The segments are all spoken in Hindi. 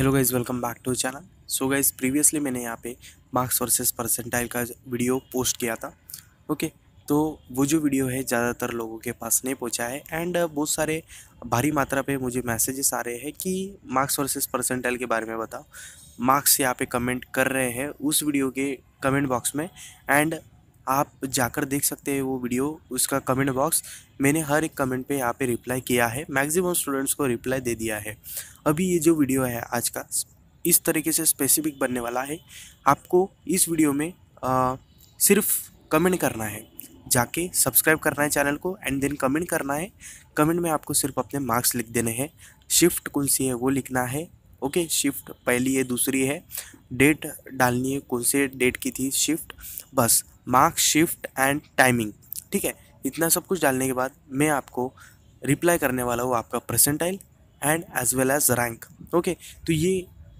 hello guys welcome back to channel so guys previously मैंने यहाँ पे मार्क्स वर्सेस परसेंटाइल का वीडियो पोस्ट किया था ओके okay, तो वो जो वीडियो है ज़्यादातर लोगों के पास नहीं पहुँचा है एंड बहुत सारे भारी मात्रा पे मुझे मैसेजेस आ रहे हैं कि मार्क्स वर्सेस परसेंटाइल के बारे में बताओ मार्क्स यहाँ पे कमेंट कर रहे हैं उस वीडियो के कमेंट बॉक्स में एंड आप जाकर देख सकते हैं वो वीडियो उसका कमेंट बॉक्स मैंने हर एक कमेंट पे यहाँ पे रिप्लाई किया है मैक्सिमम स्टूडेंट्स को रिप्लाई दे दिया है अभी ये जो वीडियो है आज का इस तरीके से स्पेसिफिक बनने वाला है आपको इस वीडियो में आ, सिर्फ कमेंट करना है जाके सब्सक्राइब करना है चैनल को एंड देन कमेंट करना है कमेंट में आपको सिर्फ अपने मार्क्स लिख देने हैं शिफ्ट कौन सी है वो लिखना है ओके शिफ्ट पहली है दूसरी है डेट डालनी है कौन से डेट की थी शिफ्ट बस मार्क्स शिफ्ट एंड टाइमिंग ठीक है इतना सब कुछ डालने के बाद मैं आपको रिप्लाई करने वाला हूँ आपका percentile and as well as rank okay तो ये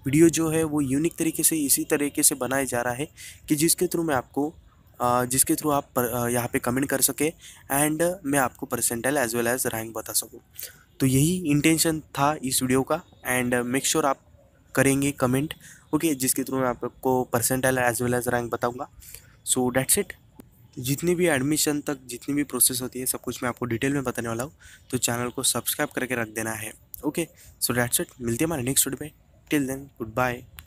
वीडियो जो है वो यूनिक तरीके से इसी तरीके से बनाया जा रहा है कि जिसके थ्रू मैं आपको जिसके थ्रू आप यहाँ पे कमेंट कर सके एंड मैं आपको percentile as well as rank बता सकूँ तो यही इंटेंशन था इस वीडियो का एंड मेक श्योर आप करेंगे कमेंट ओके जिसके थ्रू मैं आपको percentile as well as rank बताऊँगा सो डैट्स इट जितनी भी एडमिशन तक जितनी भी प्रोसेस होती है सब कुछ मैं आपको डिटेल में बताने वाला हूँ तो चैनल को सब्सक्राइब करके रख देना है ओके सो डैट्स इट मिलती है हमारे नेक्स्ट वीडियो में टिल देन गुड बाय